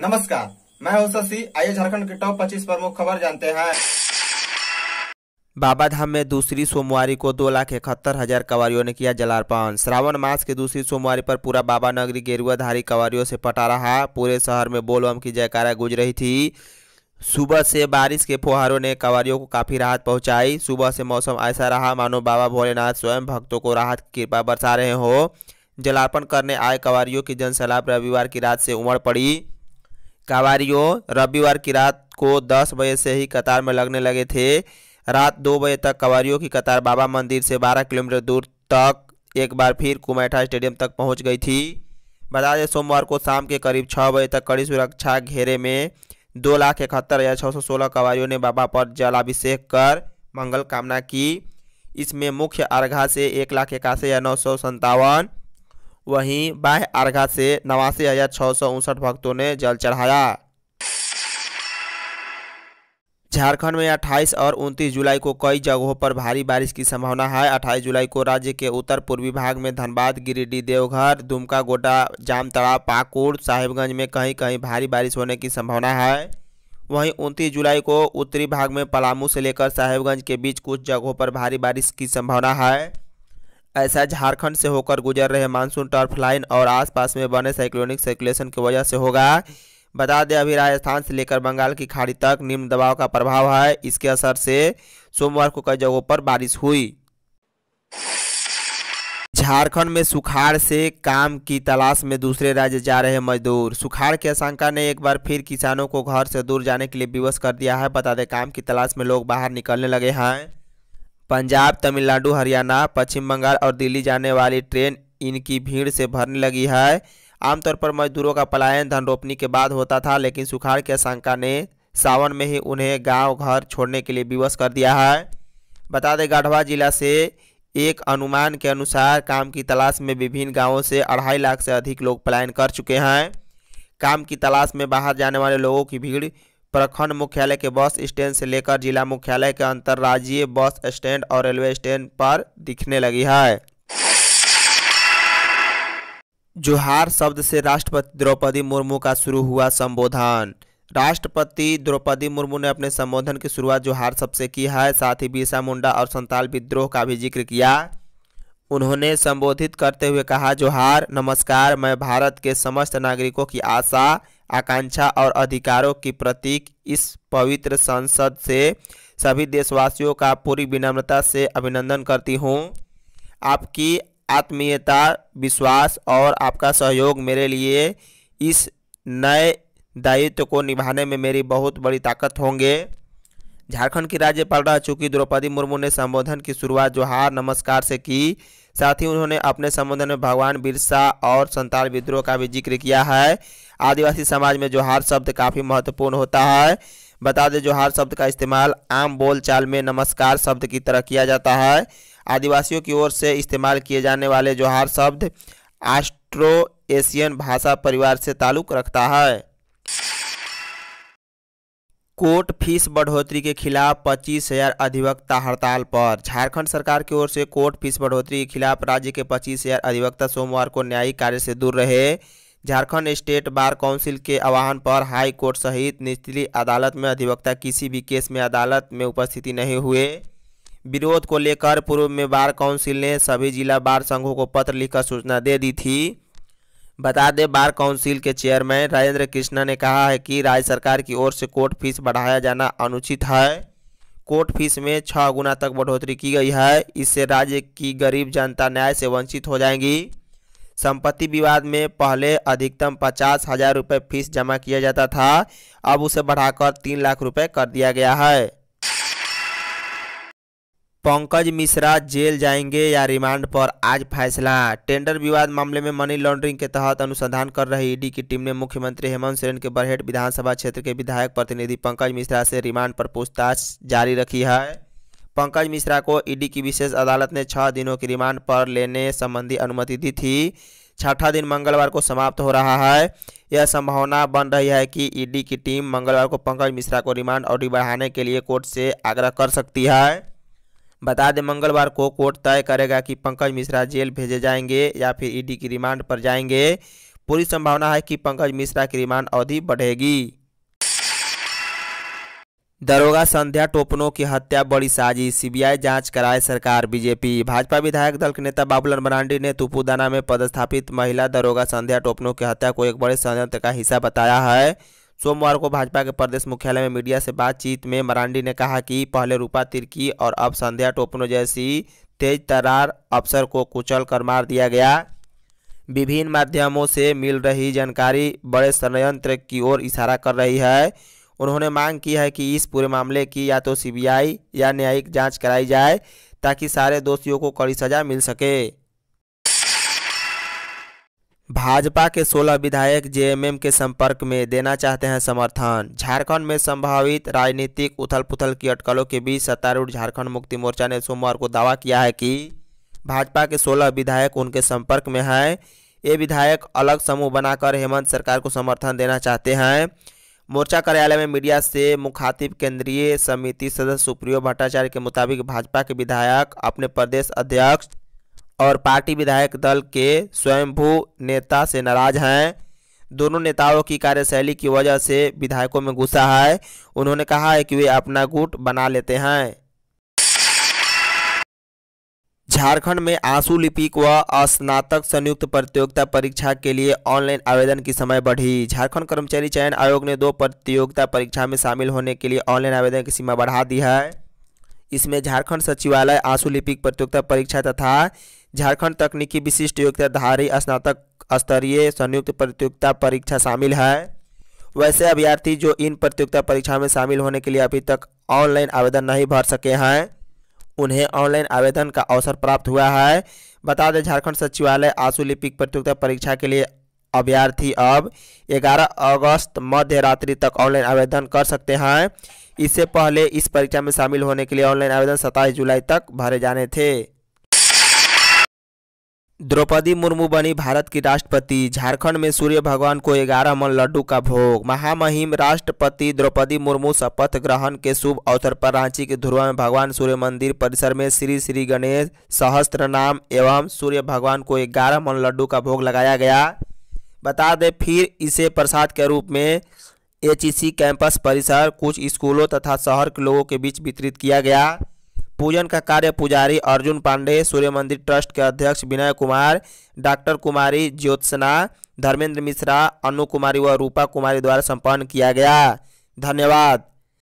नमस्कार मैं हूं शशि आइए झारखंड के टॉप 25 प्रमुख खबर जानते हैं बाबा धाम में दूसरी सोमवारी को दो लाख इकहत्तर हजार कवारियों ने किया जलार्पण श्रावण मास के दूसरी सोमवारी पर पूरा बाबा नगरी गेरुआधारी कवारियों से पटा रहा पूरे शहर में बोलबम की जयकारा गूंज रही थी सुबह से बारिश के फुहारों ने कवारियों को काफ़ी राहत पहुंचाई सुबह से मौसम ऐसा रहा मानो बाबा भोलेनाथ स्वयं भक्तों को राहत कृपा बरसा रहे हो जलार्पण करने आए कवारियों की जनसलाब रविवार की रात से उमड़ पड़ी कावारियों रविवार की रात को दस बजे से ही कतार में लगने लगे थे रात दो बजे तक कवारियों की कतार बाबा मंदिर से बारह किलोमीटर दूर तक एक बार फिर कुमैठा स्टेडियम तक पहुंच गई थी बता दें सोमवार को शाम के करीब छः बजे तक कड़ी सुरक्षा घेरे में दो लाख इकहत्तर हज़ार छः सौ सोलह कवारियों ने बाबा पर जलाभिषेक कर मंगल कामना की इसमें मुख्य अर्घा से एक लाख इक्यासी हज़ार नौ सौ संतावन वहीं बाह अर्घा से नवासी हजार छः सौ उनसठ भक्तों ने जल चढ़ाया झारखंड में 28 और 29 जुलाई को कई जगहों पर भारी बारिश की संभावना है 28 जुलाई को राज्य के उत्तर पूर्वी भाग में धनबाद गिरिडीह देवघर दुमका गोड्डा जामतड़ा पाकुड़ साहिबगंज में कहीं कहीं भारी बारिश होने की संभावना है वहीं उनतीस जुलाई को उत्तरी भाग में पलामू से लेकर साहेबगंज के बीच कुछ जगहों पर भारी बारिश की संभावना है ऐसा झारखंड से होकर गुजर रहे मानसून टर्फ लाइन और आसपास में बने साइक्लोनिक सर्कुलेशन की वजह से होगा बता दें अभी राजस्थान से लेकर बंगाल की खाड़ी तक निम्न दबाव का प्रभाव है इसके असर से सोमवार को कई जगहों पर बारिश हुई झारखंड में सुखाड़ से काम की तलाश में दूसरे राज्य जा रहे मजदूर सुखाड़ की आशंका ने एक बार फिर किसानों को घर से दूर जाने के लिए विवश कर दिया है बता दें काम की तलाश में लोग बाहर निकलने लगे हैं पंजाब तमिलनाडु हरियाणा पश्चिम बंगाल और दिल्ली जाने वाली ट्रेन इनकी भीड़ से भरने लगी है आमतौर पर मजदूरों का पलायन धन रोपनी के बाद होता था लेकिन सुखाड़ की आशंका ने सावन में ही उन्हें गांव घर छोड़ने के लिए विवश कर दिया है बता दें गढ़वा जिला से एक अनुमान के अनुसार काम की तलाश में विभिन्न गाँवों से अढ़ाई लाख से अधिक लोग पलायन कर चुके हैं काम की तलाश में बाहर जाने वाले लोगों की भीड़ प्रखंड मुख्यालय के बस स्टैंड से लेकर जिला मुख्यालय के अंतर्राज्यीय बस स्टैंड और रेलवे स्टैंड पर दिखने लगी है जोहार शब्द से राष्ट्रपति द्रौपदी मुर्मू का शुरू हुआ संबोधन राष्ट्रपति द्रौपदी मुर्मू ने अपने संबोधन की शुरुआत जोहार शब्द से की है साथ ही बीसा मुंडा और संताल विद्रोह का भी जिक्र किया उन्होंने संबोधित करते हुए कहा जोहार नमस्कार मैं भारत के समस्त नागरिकों की आशा आकांक्षा और अधिकारों की प्रतीक इस पवित्र संसद से सभी देशवासियों का पूरी विनम्रता से अभिनंदन करती हूँ आपकी आत्मीयता विश्वास और आपका सहयोग मेरे लिए इस नए दायित्व को निभाने में मेरी बहुत बड़ी ताकत होंगे झारखंड की राज्यपाल रह चुकी द्रौपदी मुर्मू ने संबोधन की शुरुआत जोहार नमस्कार से की साथ ही उन्होंने अपने संबोधन में भगवान बिरसा और संताल विद्रोह का भी जिक्र किया है आदिवासी समाज में जोहार शब्द काफ़ी महत्वपूर्ण होता है बता दें जोहार शब्द का इस्तेमाल आम बोलचाल में नमस्कार शब्द की तरह किया जाता है आदिवासियों की ओर से इस्तेमाल किए जाने वाले जोहार शब्द आस्ट्रो एशियन भाषा परिवार से ताल्लुक़ रखता है कोर्ट फीस बढ़ोतरी के खिलाफ पच्चीस हजार अधिवक्ता हड़ताल पर झारखंड सरकार की ओर से कोर्ट फीस बढ़ोतरी के खिलाफ राज्य के पच्चीस हजार अधिवक्ता सोमवार को न्यायिक कार्य से दूर रहे झारखंड स्टेट बार काउंसिल के आह्वान पर हाई कोर्ट सहित निचली अदालत में अधिवक्ता किसी भी केस में अदालत में उपस्थिति नहीं हुए विरोध को लेकर पूर्व में बार काउंसिल ने सभी जिला बार संघों को पत्र लिखकर सूचना दे दी थी बता दें बार काउंसिल के चेयरमैन राजेंद्र कृष्णा ने कहा है कि राज्य सरकार की ओर से कोर्ट फीस बढ़ाया जाना अनुचित है कोर्ट फीस में छः गुना तक बढ़ोतरी की गई है इससे राज्य की गरीब जनता न्याय से वंचित हो जाएंगी संपत्ति विवाद में पहले अधिकतम पचास हज़ार रुपये फीस जमा किया जाता था अब उसे बढ़ाकर तीन लाख रुपये कर दिया गया है पंकज मिश्रा जेल जाएंगे या रिमांड पर आज फैसला टेंडर विवाद मामले में मनी लॉन्ड्रिंग के तहत अनुसंधान कर रही ईडी की टीम ने मुख्यमंत्री हेमंत सोरेन के बरहेट विधानसभा क्षेत्र के विधायक प्रतिनिधि पंकज मिश्रा से रिमांड पर पूछताछ जारी रखी है पंकज मिश्रा को ईडी की विशेष अदालत ने छः दिनों की रिमांड पर लेने संबंधी अनुमति दी थी छठा दिन मंगलवार को समाप्त हो रहा है यह संभावना बन रही है कि ईडी की टीम मंगलवार को पंकज मिश्रा को रिमांड और बढ़ाने के लिए कोर्ट से आग्रह कर सकती है बता दें मंगलवार को कोर्ट तय करेगा कि पंकज मिश्रा जेल भेजे जाएंगे या फिर ईडी की रिमांड पर जाएंगे पूरी संभावना है कि पंकज मिश्रा की रिमांड अवधि बढ़ेगी दरोगा संध्या टोपनो की हत्या बड़ी साजिश सीबीआई जांच कराए सरकार बीजेपी भाजपा विधायक दल के नेता बाबूलाल मरांडी ने तुपुदाना में पदस्थापित महिला दरोगा संध्या टोपनो की हत्या को एक बड़े षडयंत्र का हिस्सा बताया है सोमवार को भाजपा के प्रदेश मुख्यालय में मीडिया से बातचीत में मरांडी ने कहा कि पहले रूपा तिर्की और अब संध्या टोपनो जैसी तेज तरार अफसर को कुचल कर मार दिया गया विभिन्न माध्यमों से मिल रही जानकारी बड़े षडयंत्र की ओर इशारा कर रही है उन्होंने मांग की है कि इस पूरे मामले की या तो सीबीआई या न्यायिक जांच कराई जाए ताकि सारे दोषियों को कड़ी सज़ा मिल सके भाजपा के 16 विधायक जेएमएम के संपर्क में देना चाहते हैं समर्थन झारखंड में संभावित राजनीतिक उथल पुथल की अटकलों के बीच सत्तारूढ़ झारखंड मुक्ति मोर्चा ने सोमवार को दावा किया है कि भाजपा के 16 विधायक उनके संपर्क में हैं ये विधायक अलग समूह बनाकर हेमंत सरकार को समर्थन देना चाहते हैं मोर्चा कार्यालय में मीडिया से मुखातिब केंद्रीय समिति सदस्य सुप्रियो भट्टाचार्य के मुताबिक भाजपा के विधायक अपने प्रदेश अध्यक्ष और पार्टी विधायक दल के स्वयंभू नेता से नाराज हैं दोनों नेताओं की कार्यशैली की वजह से विधायकों में गुस्सा है उन्होंने कहा है कि वे अपना गुट बना लेते हैं झारखंड में आंसू लिपिक व स्नातक संयुक्त प्रतियोगिता परीक्षा के लिए ऑनलाइन आवेदन की समय बढ़ी झारखंड कर्मचारी चयन आयोग ने दो प्रतियोगिता परीक्षा में शामिल होने के लिए ऑनलाइन आवेदन की सीमा बढ़ा दी है इसमें झारखंड सचिवालय आंसू लिपिक प्रतियोगिता परीक्षा तथा झारखंड तकनीकी विशिष्ट योग्यताधारी स्नातक स्तरीय संयुक्त प्रतियोगिता परीक्षा शामिल है वैसे अभ्यर्थी जो इन प्रतियोगिता परीक्षा में शामिल होने के लिए अभी तक ऑनलाइन आवेदन नहीं भर सके हैं उन्हें ऑनलाइन आवेदन का अवसर प्राप्त हुआ है बता दें झारखंड सचिवालय आशुलिपिक प्रतियोगिता परीक्षा के लिए अभ्यर्थी अब 11 अगस्त मध्य रात्रि तक ऑनलाइन आवेदन कर सकते हैं इससे पहले इस परीक्षा में शामिल होने के लिए ऑनलाइन आवेदन सत्ताईस जुलाई तक भरे जाने थे द्रौपदी मुर्मू बनी भारत की राष्ट्रपति झारखंड में सूर्य भगवान को ग्यारह मन लड्डू का भोग महामहिम राष्ट्रपति द्रौपदी मुर्मू शपथ ग्रहण के शुभ अवसर पर रांची के ध्रुव में भगवान सूर्य मंदिर परिसर में श्री श्री गणेश सहस्त्र नाम एवं सूर्य भगवान को ग्यारह मन लड्डू का भोग लगाया गया बता दें फिर इसे प्रसाद के रूप में एच कैंपस परिसर कुछ स्कूलों तथा शहर के लोगों के बीच वितरित किया गया पूजन का कार्य पुजारी अर्जुन पांडे सूर्य मंदिर ट्रस्ट के अध्यक्ष विनय कुमार डॉक्टर कुमारी ज्योत्सना धर्मेंद्र मिश्रा अनु कुमारी व रूपा कुमारी द्वारा संपन्न किया गया धन्यवाद